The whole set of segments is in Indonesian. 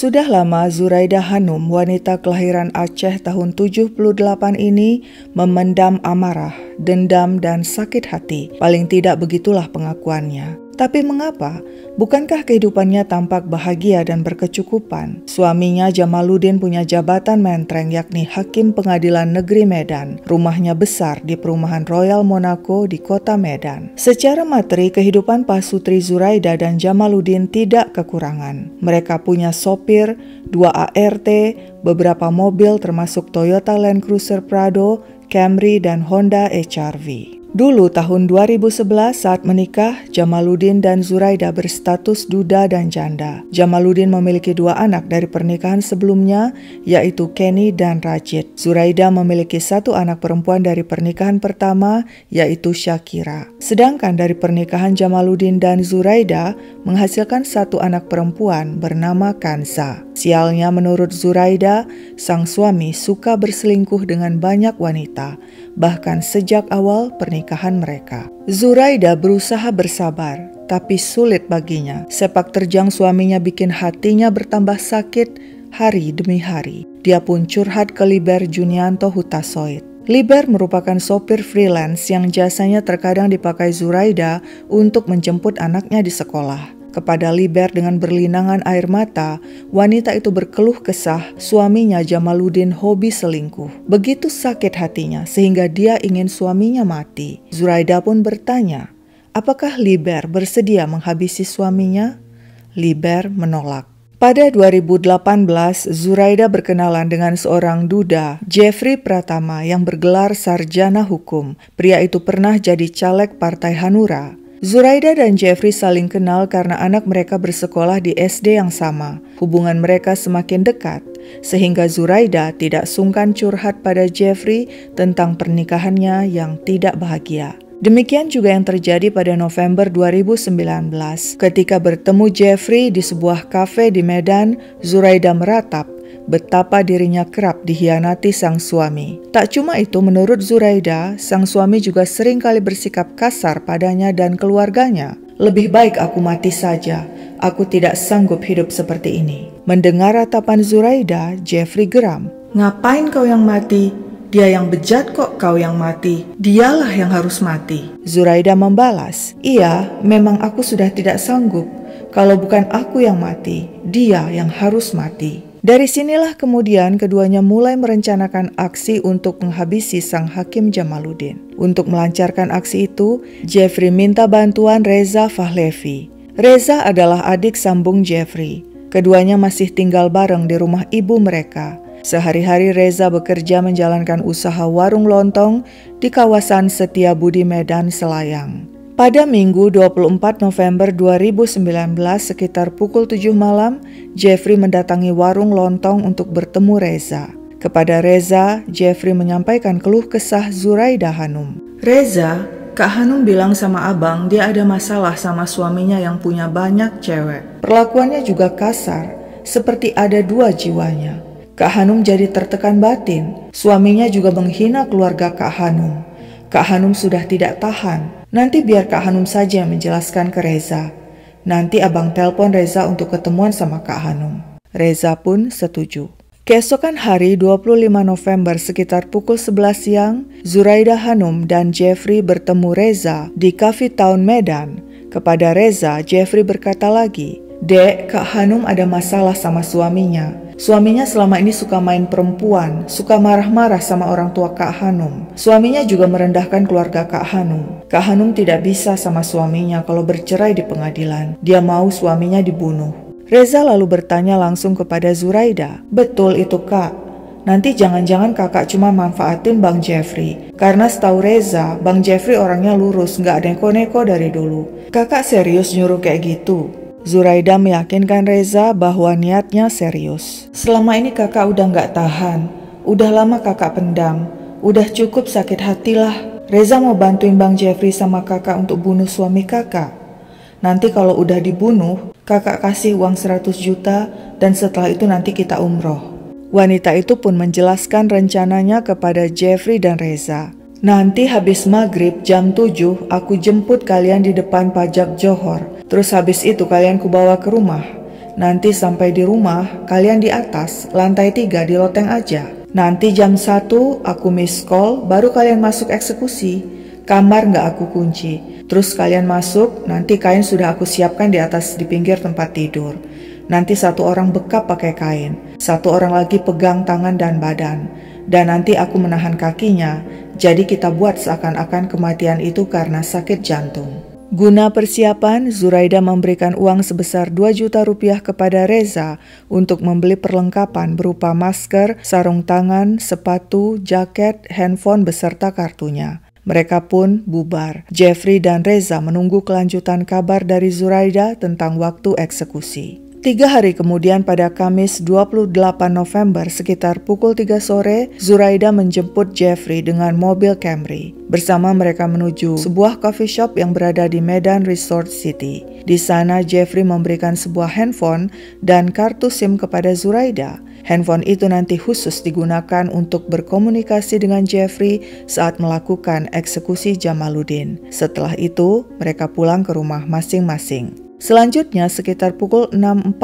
Sudah lama Zuraida Hanum, wanita kelahiran Aceh tahun 78 ini, memendam amarah, dendam, dan sakit hati. Paling tidak begitulah pengakuannya. Tapi mengapa? Bukankah kehidupannya tampak bahagia dan berkecukupan? Suaminya Jamaluddin punya jabatan mentreng yakni Hakim Pengadilan Negeri Medan. Rumahnya besar di perumahan Royal Monaco di kota Medan. Secara materi, kehidupan Pak Sutri Zuraida dan Jamaluddin tidak kekurangan. Mereka punya sopir, dua ART, beberapa mobil termasuk Toyota Land Cruiser Prado, Camry, dan Honda HR-V. Dulu tahun 2011 saat menikah, Jamaluddin dan Zuraida berstatus duda dan janda. Jamaluddin memiliki dua anak dari pernikahan sebelumnya, yaitu Kenny dan Rajit. Zuraida memiliki satu anak perempuan dari pernikahan pertama, yaitu Shakira. Sedangkan dari pernikahan Jamaluddin dan Zuraida menghasilkan satu anak perempuan bernama Kansa. Sialnya menurut Zuraida, sang suami suka berselingkuh dengan banyak wanita, bahkan sejak awal pernikahan mereka. Zuraida berusaha bersabar, tapi sulit baginya. Sepak terjang suaminya bikin hatinya bertambah sakit hari demi hari. Dia pun curhat ke Liber Junianto Hutasoit. Liber merupakan sopir freelance yang jasanya terkadang dipakai Zuraida untuk menjemput anaknya di sekolah. Kepada Liber dengan berlinangan air mata, wanita itu berkeluh kesah suaminya Jamaluddin hobi selingkuh. Begitu sakit hatinya sehingga dia ingin suaminya mati. Zuraida pun bertanya, apakah Liber bersedia menghabisi suaminya? Liber menolak. Pada 2018, Zuraida berkenalan dengan seorang duda, Jeffrey Pratama, yang bergelar sarjana hukum. Pria itu pernah jadi caleg Partai Hanura. Zuraida dan Jeffrey saling kenal karena anak mereka bersekolah di SD yang sama. Hubungan mereka semakin dekat, sehingga Zuraida tidak sungkan curhat pada Jeffrey tentang pernikahannya yang tidak bahagia. Demikian juga yang terjadi pada November 2019. Ketika bertemu Jeffrey di sebuah kafe di Medan, Zuraida meratap betapa dirinya kerap dihianati sang suami. Tak cuma itu, menurut Zuraida, sang suami juga sering kali bersikap kasar padanya dan keluarganya. Lebih baik aku mati saja, aku tidak sanggup hidup seperti ini. Mendengar ratapan Zuraida, Jeffrey geram. Ngapain kau yang mati? Dia yang bejat kok kau yang mati. Dialah yang harus mati. Zuraida membalas, Iya, memang aku sudah tidak sanggup. Kalau bukan aku yang mati, dia yang harus mati. Dari sinilah kemudian keduanya mulai merencanakan aksi untuk menghabisi sang hakim Jamaluddin. Untuk melancarkan aksi itu, Jeffrey minta bantuan Reza Fahlevi. Reza adalah adik sambung Jeffrey. Keduanya masih tinggal bareng di rumah ibu mereka. Sehari-hari Reza bekerja menjalankan usaha warung lontong di kawasan Setiabudi Medan Selayang. Pada Minggu 24 November 2019 sekitar pukul 7 malam, Jeffrey mendatangi warung lontong untuk bertemu Reza. Kepada Reza, Jeffrey menyampaikan keluh kesah Zuraida Hanum. Reza, Kak Hanum bilang sama abang dia ada masalah sama suaminya yang punya banyak cewek. Perlakuannya juga kasar, seperti ada dua jiwanya. Kak Hanum jadi tertekan batin. Suaminya juga menghina keluarga Kak Hanum. Kak Hanum sudah tidak tahan Nanti biar Kak Hanum saja yang menjelaskan ke Reza. Nanti abang telpon Reza untuk ketemuan sama Kak Hanum. Reza pun setuju. Keesokan hari 25 November sekitar pukul 11 siang, Zuraida Hanum dan Jeffrey bertemu Reza di Cafe Town Medan. Kepada Reza, Jeffrey berkata lagi, Dek, Kak Hanum ada masalah sama suaminya. Suaminya selama ini suka main perempuan, suka marah-marah sama orang tua Kak Hanum. Suaminya juga merendahkan keluarga Kak Hanum. Kak Hanum tidak bisa sama suaminya kalau bercerai di pengadilan. Dia mau suaminya dibunuh. Reza lalu bertanya langsung kepada Zuraida, "Betul itu, Kak? Nanti jangan-jangan kakak cuma manfaatin Bang Jeffrey. Karena setahu Reza, Bang Jeffrey orangnya lurus, nggak neko-neko dari dulu. Kakak serius nyuruh kayak gitu. Zuraida meyakinkan Reza bahwa niatnya serius. Selama ini kakak udah nggak tahan, udah lama kakak pendam, udah cukup sakit hatilah. Reza mau bantuin Bang Jeffrey sama kakak untuk bunuh suami kakak. Nanti kalau udah dibunuh, kakak kasih uang 100 juta dan setelah itu nanti kita umroh. Wanita itu pun menjelaskan rencananya kepada Jeffrey dan Reza. Nanti habis maghrib jam 7 aku jemput kalian di depan pajak Johor Terus habis itu kalian kubawa ke rumah. Nanti sampai di rumah, kalian di atas, lantai tiga di loteng aja. Nanti jam 1 aku miss call, baru kalian masuk eksekusi. Kamar nggak aku kunci. Terus kalian masuk, nanti kain sudah aku siapkan di atas di pinggir tempat tidur. Nanti satu orang bekap pakai kain, satu orang lagi pegang tangan dan badan. Dan nanti aku menahan kakinya, jadi kita buat seakan-akan kematian itu karena sakit jantung. Guna persiapan, Zuraida memberikan uang sebesar 2 juta rupiah kepada Reza untuk membeli perlengkapan berupa masker, sarung tangan, sepatu, jaket, handphone beserta kartunya. Mereka pun bubar. Jeffrey dan Reza menunggu kelanjutan kabar dari Zuraida tentang waktu eksekusi. Tiga hari kemudian pada Kamis 28 November sekitar pukul 3 sore, Zuraida menjemput Jeffrey dengan mobil Camry. Bersama mereka menuju sebuah coffee shop yang berada di Medan Resort City. Di sana Jeffrey memberikan sebuah handphone dan kartu SIM kepada Zuraida. Handphone itu nanti khusus digunakan untuk berkomunikasi dengan Jeffrey saat melakukan eksekusi Jamaluddin. Setelah itu, mereka pulang ke rumah masing-masing. Selanjutnya, sekitar pukul 6.45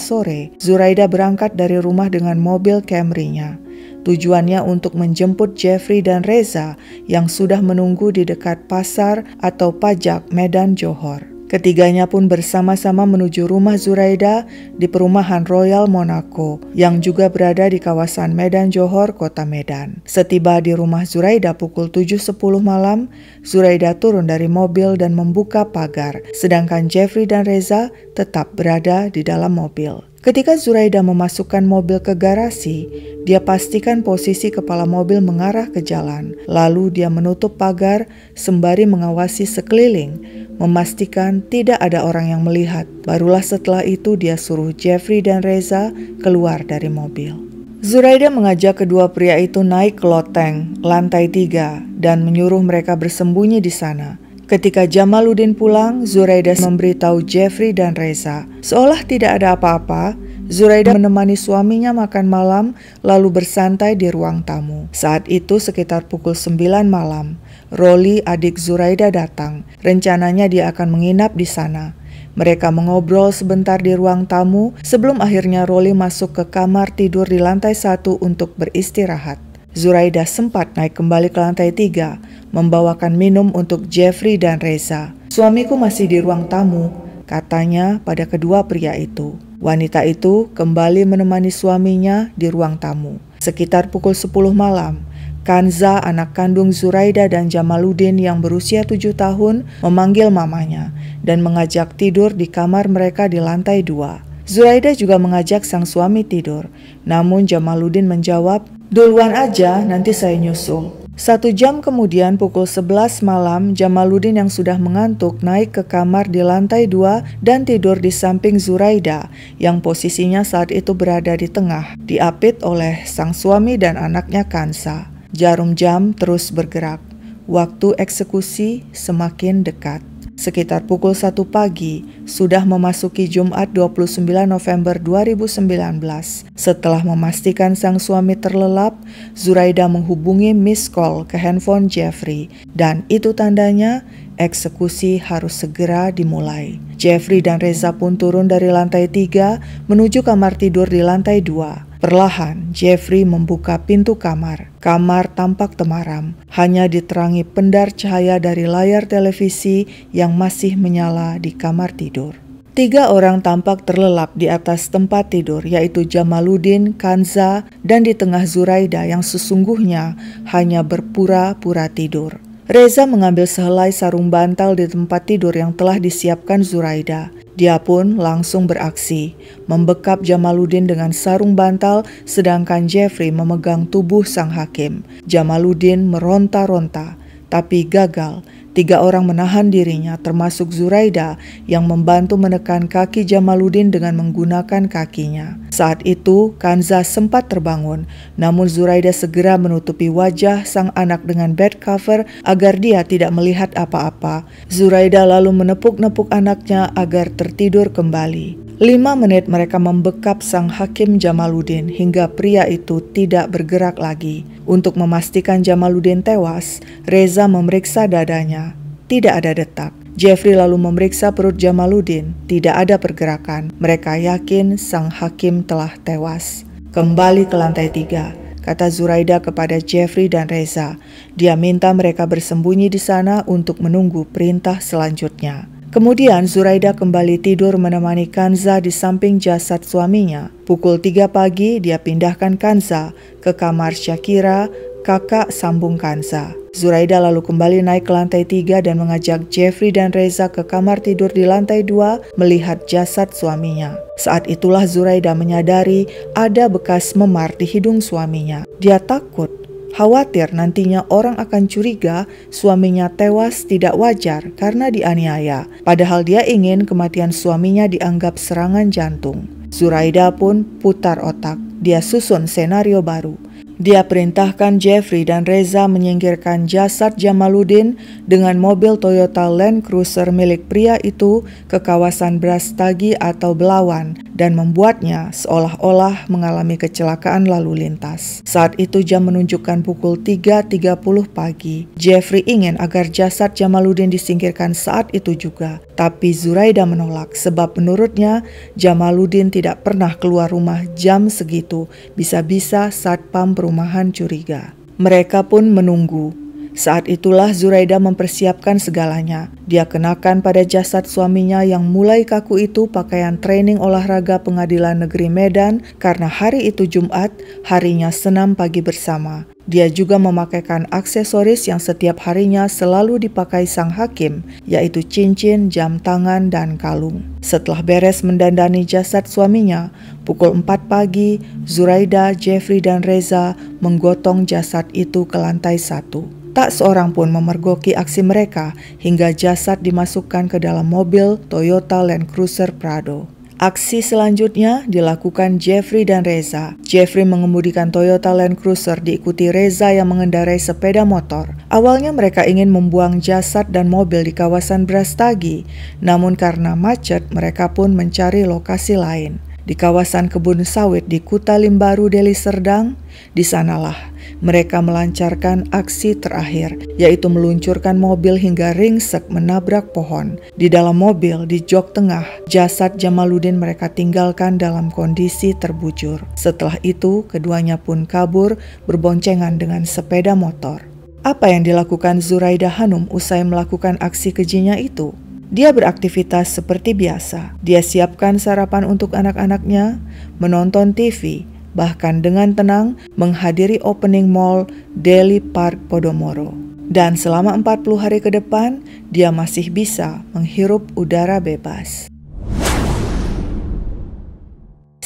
sore, Zuraida berangkat dari rumah dengan mobil Camry-nya. Tujuannya untuk menjemput Jeffrey dan Reza yang sudah menunggu di dekat pasar atau pajak Medan Johor. Ketiganya pun bersama-sama menuju rumah Zuraida di perumahan Royal Monaco yang juga berada di kawasan Medan Johor, kota Medan. Setiba di rumah Zuraida pukul 7.10 malam, Zuraida turun dari mobil dan membuka pagar, sedangkan Jeffrey dan Reza tetap berada di dalam mobil. Ketika Zuraida memasukkan mobil ke garasi, dia pastikan posisi kepala mobil mengarah ke jalan. Lalu dia menutup pagar sembari mengawasi sekeliling, memastikan tidak ada orang yang melihat. Barulah setelah itu dia suruh Jeffrey dan Reza keluar dari mobil. Zuraida mengajak kedua pria itu naik ke loteng, lantai tiga, dan menyuruh mereka bersembunyi di sana. Ketika Jamaluddin pulang, Zuraida memberitahu Jeffrey dan Reza. Seolah tidak ada apa-apa, Zuraida menemani suaminya makan malam lalu bersantai di ruang tamu. Saat itu sekitar pukul 9 malam, Roli adik Zuraida datang. Rencananya dia akan menginap di sana. Mereka mengobrol sebentar di ruang tamu sebelum akhirnya Roli masuk ke kamar tidur di lantai satu untuk beristirahat. Zuraida sempat naik kembali ke lantai tiga, membawakan minum untuk Jeffrey dan Reza. Suamiku masih di ruang tamu, katanya pada kedua pria itu. Wanita itu kembali menemani suaminya di ruang tamu. Sekitar pukul 10 malam, Kanza, anak kandung Zuraida dan Jamaluddin yang berusia tujuh tahun, memanggil mamanya dan mengajak tidur di kamar mereka di lantai dua. Zuraida juga mengajak sang suami tidur namun Jamaluddin menjawab, duluan aja nanti saya nyusul. Satu jam kemudian pukul 11 malam, Jamaluddin yang sudah mengantuk naik ke kamar di lantai dua dan tidur di samping Zuraida yang posisinya saat itu berada di tengah, diapit oleh sang suami dan anaknya Kansa. Jarum jam terus bergerak. Waktu eksekusi semakin dekat. Sekitar pukul 1 pagi, sudah memasuki Jumat 29 November 2019. Setelah memastikan sang suami terlelap, Zuraida menghubungi miss call ke handphone Jeffrey. Dan itu tandanya eksekusi harus segera dimulai. Jeffrey dan Reza pun turun dari lantai tiga menuju kamar tidur di lantai dua. Perlahan, Jeffrey membuka pintu kamar. Kamar tampak temaram, hanya diterangi pendar cahaya dari layar televisi yang masih menyala di kamar tidur. Tiga orang tampak terlelap di atas tempat tidur, yaitu Jamaluddin, Kanza, dan di tengah Zuraida yang sesungguhnya hanya berpura-pura tidur. Reza mengambil sehelai sarung bantal di tempat tidur yang telah disiapkan Zuraida. Dia pun langsung beraksi, membekap Jamaluddin dengan sarung bantal sedangkan Jeffrey memegang tubuh sang hakim. Jamaluddin meronta-ronta, tapi gagal Tiga orang menahan dirinya termasuk Zuraida yang membantu menekan kaki Jamaluddin dengan menggunakan kakinya. Saat itu Kanza sempat terbangun namun Zuraida segera menutupi wajah sang anak dengan bed cover agar dia tidak melihat apa-apa. Zuraida lalu menepuk-nepuk anaknya agar tertidur kembali. Lima menit mereka membekap sang hakim Jamaluddin hingga pria itu tidak bergerak lagi. Untuk memastikan Jamaluddin tewas, Reza memeriksa dadanya. Tidak ada detak. Jeffrey lalu memeriksa perut Jamaluddin. Tidak ada pergerakan. Mereka yakin sang hakim telah tewas. Kembali ke lantai tiga, kata Zuraida kepada Jeffrey dan Reza. Dia minta mereka bersembunyi di sana untuk menunggu perintah selanjutnya. Kemudian Zuraida kembali tidur menemani Kanza di samping jasad suaminya. Pukul 3 pagi dia pindahkan Kanza ke kamar Syakira, kakak sambung Kanza. Zuraida lalu kembali naik ke lantai tiga dan mengajak Jeffrey dan Reza ke kamar tidur di lantai dua melihat jasad suaminya. Saat itulah Zuraida menyadari ada bekas memar di hidung suaminya. Dia takut Khawatir nantinya orang akan curiga suaminya tewas tidak wajar karena dianiaya, padahal dia ingin kematian suaminya dianggap serangan jantung. Zuraida pun putar otak. Dia susun senario baru. Dia perintahkan Jeffrey dan Reza menyingkirkan jasad Jamaluddin dengan mobil Toyota Land Cruiser milik pria itu ke kawasan Brastagi atau Belawan dan membuatnya seolah-olah mengalami kecelakaan lalu lintas. Saat itu jam menunjukkan pukul 3.30 pagi. Jeffrey ingin agar jasad Jamaluddin disingkirkan saat itu juga, tapi Zuraida menolak sebab menurutnya Jamaluddin tidak pernah keluar rumah jam segitu, bisa-bisa saat pamper perumahan curiga. Mereka pun menunggu saat itulah Zuraida mempersiapkan segalanya. Dia kenakan pada jasad suaminya yang mulai kaku itu pakaian training olahraga pengadilan negeri Medan karena hari itu Jumat, harinya senam pagi bersama. Dia juga memakaikan aksesoris yang setiap harinya selalu dipakai sang hakim, yaitu cincin, jam tangan, dan kalung. Setelah beres mendandani jasad suaminya, pukul 4 pagi, Zuraida, Jeffrey, dan Reza menggotong jasad itu ke lantai satu. Tak seorang pun memergoki aksi mereka hingga jasad dimasukkan ke dalam mobil Toyota Land Cruiser Prado. Aksi selanjutnya dilakukan Jeffrey dan Reza. Jeffrey mengemudikan Toyota Land Cruiser diikuti Reza yang mengendarai sepeda motor. Awalnya mereka ingin membuang jasad dan mobil di kawasan Brastagi, namun karena macet mereka pun mencari lokasi lain. Di kawasan kebun sawit di Kuta Limbaru, Deli Serdang, disanalah mereka melancarkan aksi terakhir, yaitu meluncurkan mobil hingga ringsek menabrak pohon. Di dalam mobil, di jok tengah, jasad Jamaluddin mereka tinggalkan dalam kondisi terbujur. Setelah itu, keduanya pun kabur berboncengan dengan sepeda motor. Apa yang dilakukan Zuraida Hanum usai melakukan aksi kejinya itu? Dia beraktivitas seperti biasa. Dia siapkan sarapan untuk anak-anaknya, menonton TV, bahkan dengan tenang menghadiri opening mall Delhi Park Podomoro. Dan selama 40 hari ke depan, dia masih bisa menghirup udara bebas.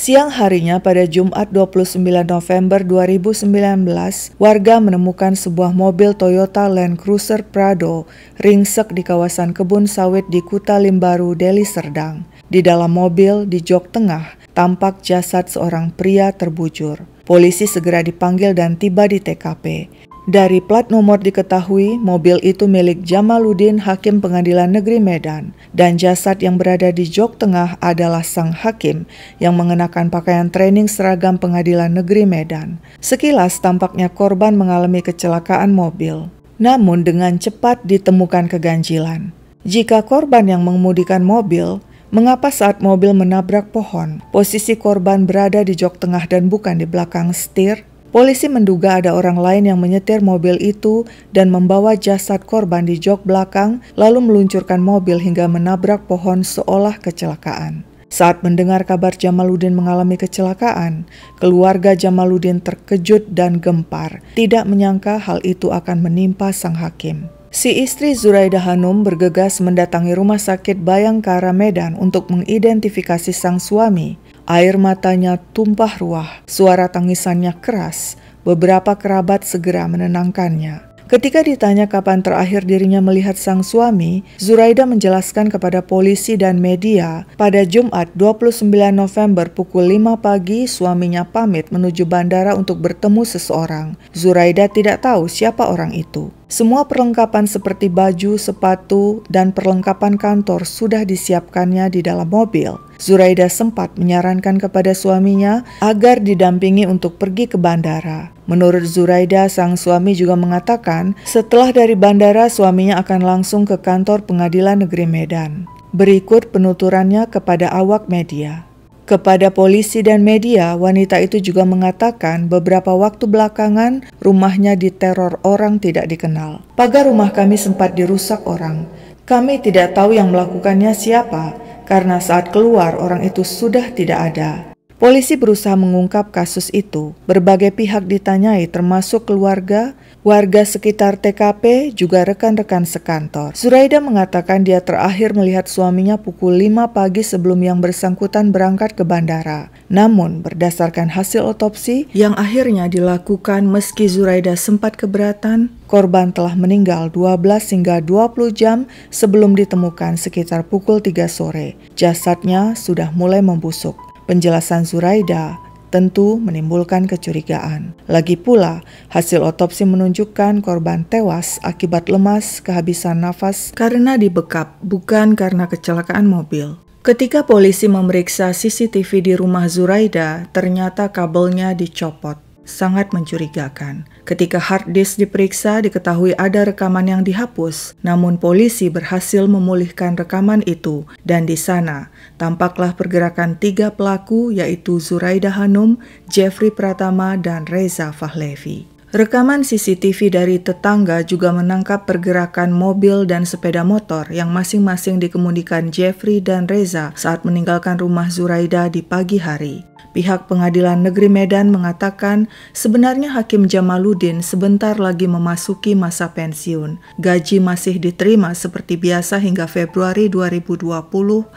Siang harinya pada Jumat 29 November 2019, warga menemukan sebuah mobil Toyota Land Cruiser Prado ringsek di kawasan kebun sawit di Kuta Limbaru, Deli Serdang. Di dalam mobil, di jok tengah, tampak jasad seorang pria terbujur. Polisi segera dipanggil dan tiba di TKP. Dari plat nomor diketahui, mobil itu milik Jamaluddin Hakim Pengadilan Negeri Medan, dan jasad yang berada di jok tengah adalah sang hakim yang mengenakan pakaian training seragam Pengadilan Negeri Medan. Sekilas tampaknya korban mengalami kecelakaan mobil, namun dengan cepat ditemukan keganjilan. Jika korban yang mengemudikan mobil, Mengapa saat mobil menabrak pohon, posisi korban berada di jok tengah dan bukan di belakang setir? Polisi menduga ada orang lain yang menyetir mobil itu dan membawa jasad korban di jok belakang, lalu meluncurkan mobil hingga menabrak pohon seolah kecelakaan. Saat mendengar kabar Jamaluddin mengalami kecelakaan, keluarga Jamaluddin terkejut dan gempar, tidak menyangka hal itu akan menimpa sang hakim. Si istri Zuraida Hanum bergegas mendatangi rumah sakit Bayangkara Medan untuk mengidentifikasi sang suami. Air matanya tumpah ruah, suara tangisannya keras. Beberapa kerabat segera menenangkannya. Ketika ditanya kapan terakhir dirinya melihat sang suami, Zuraida menjelaskan kepada polisi dan media, pada Jumat 29 November pukul 5 pagi suaminya pamit menuju bandara untuk bertemu seseorang. Zuraida tidak tahu siapa orang itu. Semua perlengkapan seperti baju, sepatu, dan perlengkapan kantor sudah disiapkannya di dalam mobil. Zuraida sempat menyarankan kepada suaminya agar didampingi untuk pergi ke bandara. Menurut Zuraida, sang suami juga mengatakan setelah dari bandara suaminya akan langsung ke kantor pengadilan negeri Medan. Berikut penuturannya kepada awak media. Kepada polisi dan media, wanita itu juga mengatakan beberapa waktu belakangan rumahnya diteror orang tidak dikenal. Pagar rumah kami sempat dirusak orang. Kami tidak tahu yang melakukannya siapa, karena saat keluar orang itu sudah tidak ada. Polisi berusaha mengungkap kasus itu. Berbagai pihak ditanyai termasuk keluarga, warga sekitar TKP, juga rekan-rekan sekantor. Zuraida mengatakan dia terakhir melihat suaminya pukul 5 pagi sebelum yang bersangkutan berangkat ke bandara. Namun, berdasarkan hasil otopsi yang akhirnya dilakukan meski Zuraida sempat keberatan, korban telah meninggal 12 hingga 20 jam sebelum ditemukan sekitar pukul 3 sore. Jasadnya sudah mulai membusuk. Penjelasan Zuraida tentu menimbulkan kecurigaan. Lagi pula, hasil otopsi menunjukkan korban tewas akibat lemas kehabisan nafas karena dibekap, bukan karena kecelakaan mobil. Ketika polisi memeriksa CCTV di rumah Zuraida, ternyata kabelnya dicopot. Sangat mencurigakan. Ketika hard disk diperiksa, diketahui ada rekaman yang dihapus, namun polisi berhasil memulihkan rekaman itu, dan di sana tampaklah pergerakan tiga pelaku yaitu Zuraida Hanum, Jeffrey Pratama, dan Reza Fahlevi. Rekaman CCTV dari tetangga juga menangkap pergerakan mobil dan sepeda motor yang masing-masing dikemudikan Jeffrey dan Reza saat meninggalkan rumah Zuraida di pagi hari. Pihak Pengadilan Negeri Medan mengatakan sebenarnya Hakim Jamaluddin sebentar lagi memasuki masa pensiun. Gaji masih diterima seperti biasa hingga Februari 2020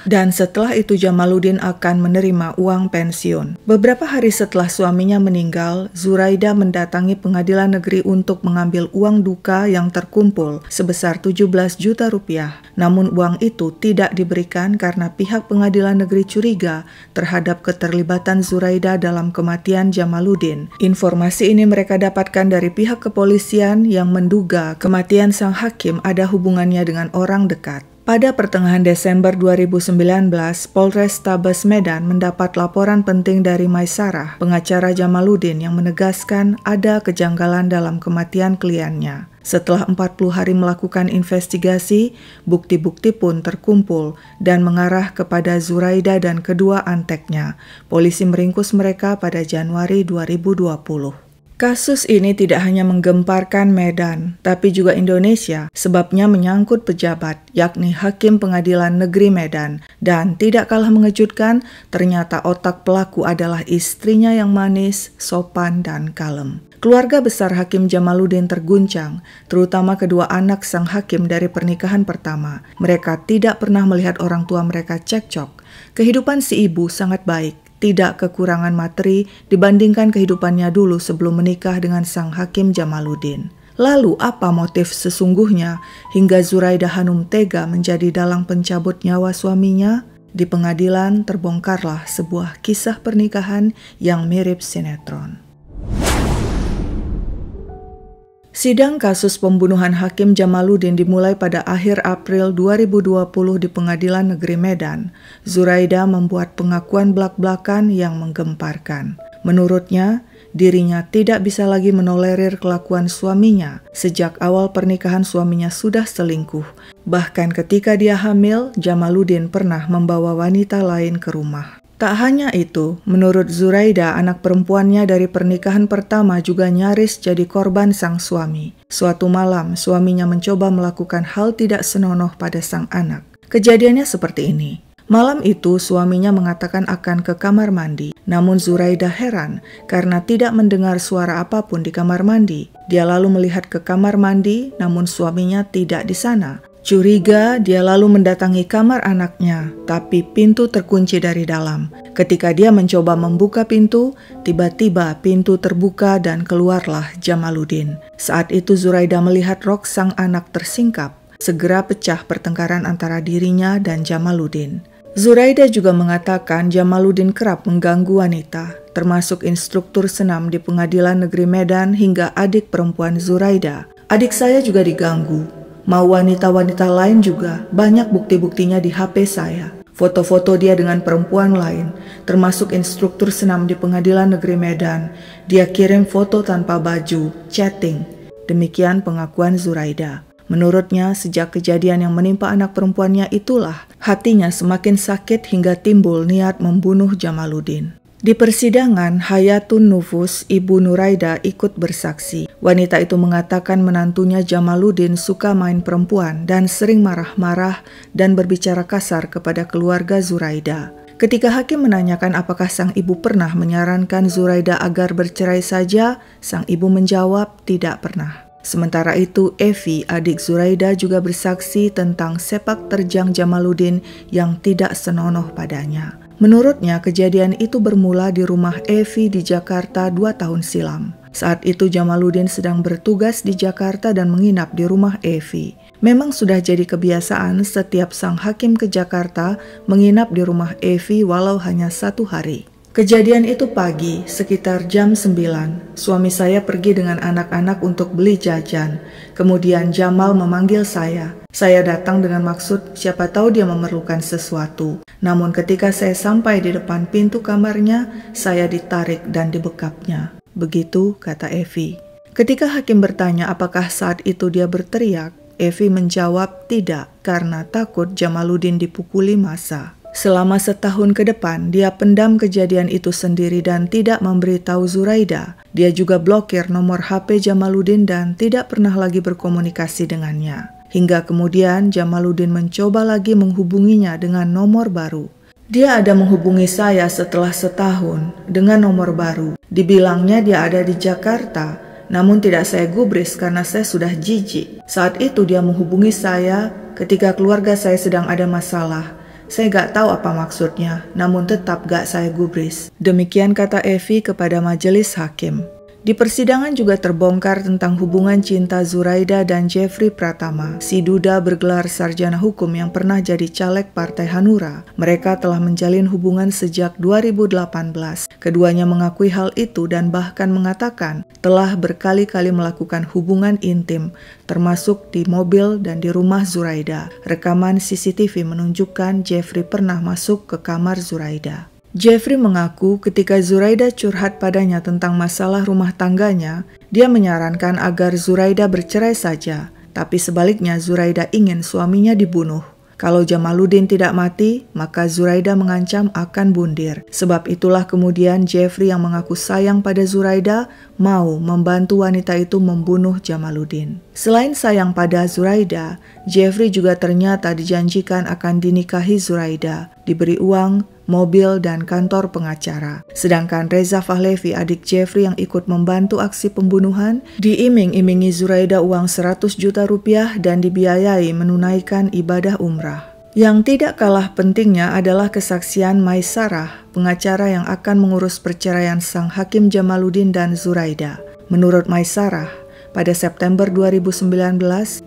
dan setelah itu Jamaluddin akan menerima uang pensiun. Beberapa hari setelah suaminya meninggal, Zuraida mendatangi Pengadilan Negeri untuk mengambil uang duka yang terkumpul sebesar 17 juta rupiah. Namun uang itu tidak diberikan karena pihak Pengadilan Negeri curiga terhadap keterlibatan Zuraida dalam kematian Jamaluddin. Informasi ini mereka dapatkan dari pihak kepolisian yang menduga kematian sang hakim ada hubungannya dengan orang dekat. Pada pertengahan Desember 2019, Polres Tabes Medan mendapat laporan penting dari Maisarah, pengacara Jamaluddin yang menegaskan ada kejanggalan dalam kematian kliennya. Setelah 40 hari melakukan investigasi, bukti-bukti pun terkumpul dan mengarah kepada Zuraida dan kedua anteknya. Polisi meringkus mereka pada Januari 2020. Kasus ini tidak hanya menggemparkan Medan, tapi juga Indonesia, sebabnya menyangkut pejabat, yakni Hakim Pengadilan Negeri Medan. Dan tidak kalah mengejutkan, ternyata otak pelaku adalah istrinya yang manis, sopan, dan kalem. Keluarga besar Hakim Jamaluddin terguncang, terutama kedua anak sang hakim dari pernikahan pertama. Mereka tidak pernah melihat orang tua mereka cekcok. Kehidupan si ibu sangat baik, tidak kekurangan materi dibandingkan kehidupannya dulu sebelum menikah dengan sang Hakim Jamaluddin. Lalu apa motif sesungguhnya hingga Zuraida Hanum tega menjadi dalang pencabut nyawa suaminya? Di pengadilan terbongkarlah sebuah kisah pernikahan yang mirip sinetron. Sidang kasus pembunuhan Hakim Jamaludin dimulai pada akhir April 2020 di Pengadilan Negeri Medan. Zuraida membuat pengakuan belak-belakan yang menggemparkan. Menurutnya, dirinya tidak bisa lagi menolerir kelakuan suaminya. Sejak awal pernikahan suaminya sudah selingkuh. Bahkan ketika dia hamil, Jamaludin pernah membawa wanita lain ke rumah. Tak hanya itu, menurut Zuraida, anak perempuannya dari pernikahan pertama juga nyaris jadi korban sang suami. Suatu malam, suaminya mencoba melakukan hal tidak senonoh pada sang anak. Kejadiannya seperti ini. Malam itu, suaminya mengatakan akan ke kamar mandi, namun Zuraida heran karena tidak mendengar suara apapun di kamar mandi. Dia lalu melihat ke kamar mandi, namun suaminya tidak di sana. Curiga, dia lalu mendatangi kamar anaknya, tapi pintu terkunci dari dalam. Ketika dia mencoba membuka pintu, tiba-tiba pintu terbuka dan keluarlah Jamaluddin. Saat itu Zuraida melihat rok sang anak tersingkap. Segera pecah pertengkaran antara dirinya dan Jamaluddin. Zuraida juga mengatakan Jamaluddin kerap mengganggu wanita, termasuk instruktur senam di Pengadilan Negeri Medan hingga adik perempuan Zuraida. Adik saya juga diganggu, mau wanita-wanita lain juga, banyak bukti-buktinya di HP saya. Foto-foto dia dengan perempuan lain, termasuk instruktur senam di pengadilan negeri Medan. Dia kirim foto tanpa baju, chatting. Demikian pengakuan Zuraida. Menurutnya, sejak kejadian yang menimpa anak perempuannya itulah, hatinya semakin sakit hingga timbul niat membunuh Jamaluddin. Di persidangan, Hayatun Nufus, ibu Nuraida ikut bersaksi. Wanita itu mengatakan menantunya Jamaluddin suka main perempuan dan sering marah-marah dan berbicara kasar kepada keluarga Zuraida. Ketika hakim menanyakan apakah sang ibu pernah menyarankan Zuraida agar bercerai saja, sang ibu menjawab tidak pernah. Sementara itu, Evi, adik Zuraida juga bersaksi tentang sepak terjang Jamaluddin yang tidak senonoh padanya. Menurutnya, kejadian itu bermula di rumah Evi di Jakarta dua tahun silam. Saat itu Jamaluddin sedang bertugas di Jakarta dan menginap di rumah Evi. Memang sudah jadi kebiasaan setiap sang hakim ke Jakarta menginap di rumah Evi walau hanya satu hari. Kejadian itu pagi, sekitar jam 9. Suami saya pergi dengan anak-anak untuk beli jajan. Kemudian Jamal memanggil saya. Saya datang dengan maksud siapa tahu dia memerlukan sesuatu. Namun ketika saya sampai di depan pintu kamarnya, saya ditarik dan dibekapnya. Begitu kata Evi. Ketika hakim bertanya apakah saat itu dia berteriak, Evi menjawab tidak karena takut Jamaluddin dipukuli masa. Selama setahun ke depan, dia pendam kejadian itu sendiri dan tidak memberitahu Zuraida. Dia juga blokir nomor HP Jamaluddin dan tidak pernah lagi berkomunikasi dengannya. Hingga kemudian Jamaluddin mencoba lagi menghubunginya dengan nomor baru. Dia ada menghubungi saya setelah setahun dengan nomor baru. Dibilangnya dia ada di Jakarta, namun tidak saya gubris karena saya sudah jijik. Saat itu dia menghubungi saya ketika keluarga saya sedang ada masalah saya gak tahu apa maksudnya, namun tetap gak saya gubris. Demikian kata Evi kepada majelis hakim. Di persidangan juga terbongkar tentang hubungan cinta Zuraida dan Jeffrey Pratama. Si Duda bergelar sarjana hukum yang pernah jadi caleg Partai Hanura. Mereka telah menjalin hubungan sejak 2018. Keduanya mengakui hal itu dan bahkan mengatakan telah berkali-kali melakukan hubungan intim, termasuk di mobil dan di rumah Zuraida. Rekaman CCTV menunjukkan Jeffrey pernah masuk ke kamar Zuraida. Jeffrey mengaku ketika Zuraida curhat padanya tentang masalah rumah tangganya, dia menyarankan agar Zuraida bercerai saja. Tapi sebaliknya Zuraida ingin suaminya dibunuh. Kalau Jamaluddin tidak mati, maka Zuraida mengancam akan bundir. Sebab itulah kemudian Jeffrey yang mengaku sayang pada Zuraida mau membantu wanita itu membunuh Jamaluddin. Selain sayang pada Zuraida, Jeffrey juga ternyata dijanjikan akan dinikahi Zuraida, diberi uang, mobil, dan kantor pengacara. Sedangkan Reza Fahlevi, adik Jeffrey yang ikut membantu aksi pembunuhan, diiming-imingi Zuraida uang 100 juta rupiah dan dibiayai menunaikan ibadah umrah. Yang tidak kalah pentingnya adalah kesaksian Maisarah, pengacara yang akan mengurus perceraian sang Hakim Jamaluddin dan Zuraida. Menurut Maisarah, pada September 2019,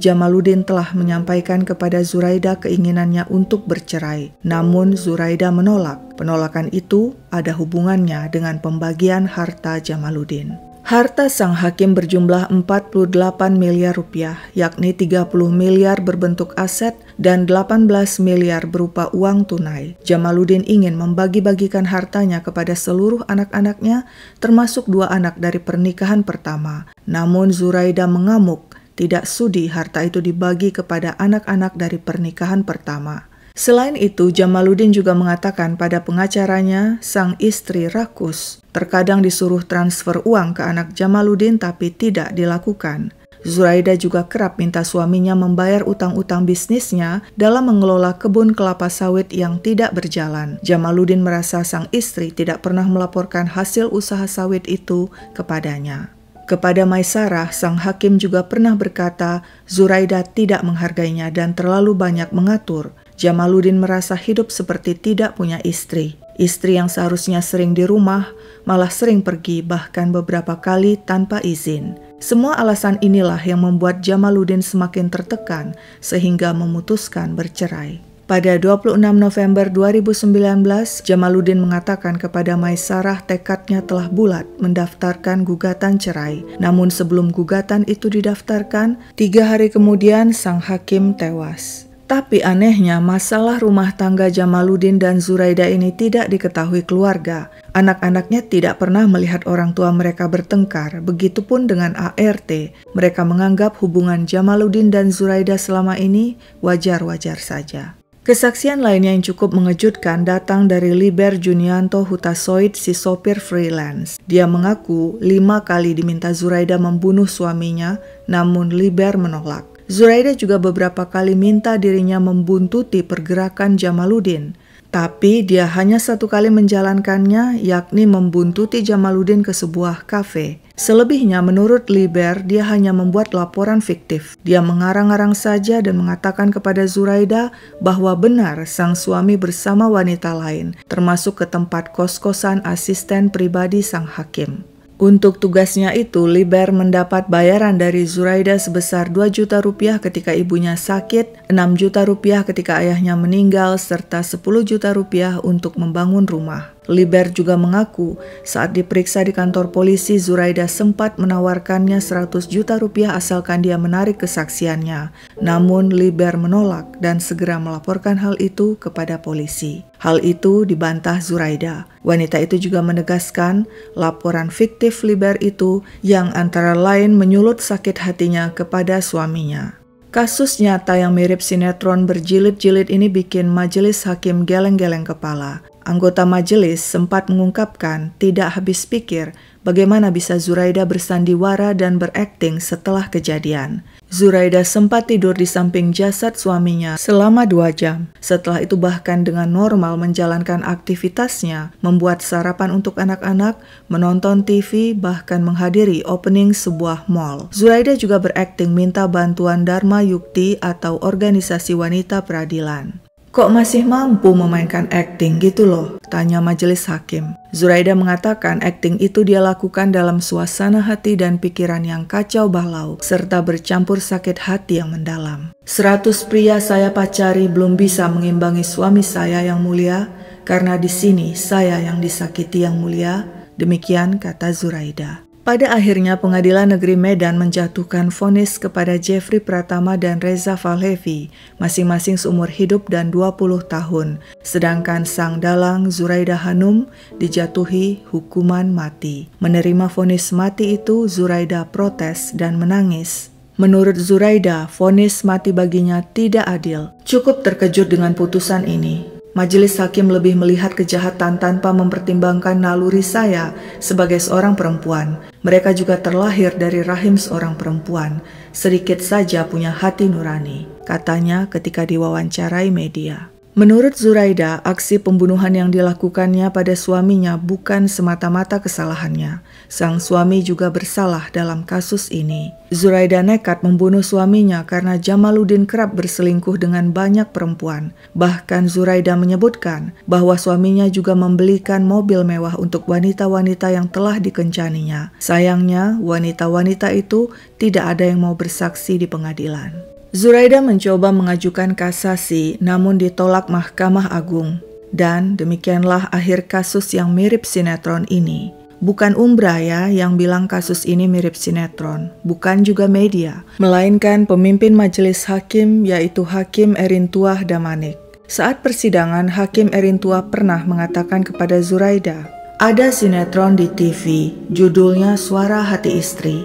Jamaluddin telah menyampaikan kepada Zuraida keinginannya untuk bercerai. Namun Zuraida menolak. Penolakan itu ada hubungannya dengan pembagian harta Jamaluddin. Harta sang hakim berjumlah 48 miliar rupiah, yakni 30 miliar berbentuk aset dan 18 miliar berupa uang tunai. Jamaluddin ingin membagi-bagikan hartanya kepada seluruh anak-anaknya, termasuk dua anak dari pernikahan pertama. Namun Zuraida mengamuk, tidak sudi harta itu dibagi kepada anak-anak dari pernikahan pertama. Selain itu, Jamaluddin juga mengatakan pada pengacaranya, sang istri rakus. Terkadang disuruh transfer uang ke anak Jamaluddin tapi tidak dilakukan. Zuraida juga kerap minta suaminya membayar utang-utang bisnisnya dalam mengelola kebun kelapa sawit yang tidak berjalan. Jamaluddin merasa sang istri tidak pernah melaporkan hasil usaha sawit itu kepadanya. Kepada Maisarah, sang hakim juga pernah berkata, Zuraida tidak menghargainya dan terlalu banyak mengatur. Jamaluddin merasa hidup seperti tidak punya istri. Istri yang seharusnya sering di rumah malah sering pergi, bahkan beberapa kali tanpa izin. Semua alasan inilah yang membuat Jamaluddin semakin tertekan sehingga memutuskan bercerai. Pada 26 November 2019, Jamaluddin mengatakan kepada Maisarah tekadnya telah bulat mendaftarkan gugatan cerai. Namun sebelum gugatan itu didaftarkan, tiga hari kemudian sang hakim tewas. Tapi anehnya, masalah rumah tangga Jamaluddin dan Zuraida ini tidak diketahui keluarga. Anak-anaknya tidak pernah melihat orang tua mereka bertengkar, begitupun dengan ART. Mereka menganggap hubungan Jamaluddin dan Zuraida selama ini wajar-wajar saja. Kesaksian lainnya yang cukup mengejutkan datang dari Liber Junianto Hutasoid si sopir freelance. Dia mengaku lima kali diminta Zuraida membunuh suaminya, namun Liber menolak. Zuraida juga beberapa kali minta dirinya membuntuti pergerakan Jamaluddin. Tapi dia hanya satu kali menjalankannya, yakni membuntuti Jamaluddin ke sebuah kafe. Selebihnya, menurut Liber, dia hanya membuat laporan fiktif. Dia mengarang-arang saja dan mengatakan kepada Zuraida bahwa benar sang suami bersama wanita lain, termasuk ke tempat kos-kosan asisten pribadi sang hakim. Untuk tugasnya itu, Liber mendapat bayaran dari Zuraida sebesar 2 juta rupiah ketika ibunya sakit, 6 juta rupiah ketika ayahnya meninggal, serta 10 juta rupiah untuk membangun rumah. Liber juga mengaku saat diperiksa di kantor polisi Zuraida sempat menawarkannya 100 juta rupiah asalkan dia menarik kesaksiannya. Namun Liber menolak dan segera melaporkan hal itu kepada polisi. Hal itu dibantah Zuraida. Wanita itu juga menegaskan laporan fiktif Liber itu yang antara lain menyulut sakit hatinya kepada suaminya. Kasus nyata yang mirip sinetron berjilid-jilid ini bikin majelis hakim geleng-geleng kepala anggota majelis sempat mengungkapkan tidak habis pikir bagaimana bisa Zuraida bersandiwara dan berakting setelah kejadian. Zuraida sempat tidur di samping jasad suaminya selama dua jam. Setelah itu bahkan dengan normal menjalankan aktivitasnya, membuat sarapan untuk anak-anak, menonton TV, bahkan menghadiri opening sebuah mall. Zuraida juga berakting minta bantuan Dharma Yukti atau organisasi wanita peradilan. Kok masih mampu memainkan akting gitu loh? Tanya majelis hakim. Zuraida mengatakan akting itu dia lakukan dalam suasana hati dan pikiran yang kacau balau, serta bercampur sakit hati yang mendalam. Seratus pria saya pacari belum bisa mengimbangi suami saya yang mulia, karena di sini saya yang disakiti yang mulia, demikian kata Zuraida. Pada akhirnya pengadilan negeri Medan menjatuhkan vonis kepada Jeffrey Pratama dan Reza Falhevi, masing-masing seumur hidup dan 20 tahun, sedangkan sang dalang Zuraida Hanum dijatuhi hukuman mati. Menerima vonis mati itu Zuraida protes dan menangis. Menurut Zuraida, vonis mati baginya tidak adil. Cukup terkejut dengan putusan ini. Majelis hakim lebih melihat kejahatan tanpa mempertimbangkan naluri saya sebagai seorang perempuan. Mereka juga terlahir dari rahim seorang perempuan, sedikit saja punya hati nurani, katanya ketika diwawancarai media. Menurut Zuraida, aksi pembunuhan yang dilakukannya pada suaminya bukan semata-mata kesalahannya. Sang suami juga bersalah dalam kasus ini. Zuraida nekat membunuh suaminya karena Jamaluddin kerap berselingkuh dengan banyak perempuan. Bahkan Zuraida menyebutkan bahwa suaminya juga membelikan mobil mewah untuk wanita-wanita yang telah dikencaninya. Sayangnya, wanita-wanita itu tidak ada yang mau bersaksi di pengadilan. Zuraida mencoba mengajukan kasasi namun ditolak Mahkamah Agung. Dan demikianlah akhir kasus yang mirip sinetron ini. Bukan Umbra ya yang bilang kasus ini mirip sinetron, bukan juga media, melainkan pemimpin majelis hakim yaitu Hakim Erin Tuah Damanik. Saat persidangan, Hakim Erin Tuah pernah mengatakan kepada Zuraida, ada sinetron di TV, judulnya Suara Hati Istri.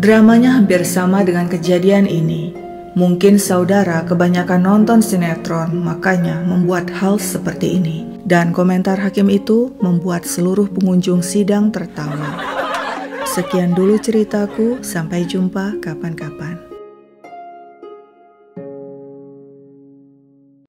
Dramanya hampir sama dengan kejadian ini. Mungkin saudara kebanyakan nonton sinetron, makanya membuat hal seperti ini. Dan komentar hakim itu membuat seluruh pengunjung sidang tertawa. Sekian dulu ceritaku, sampai jumpa kapan-kapan.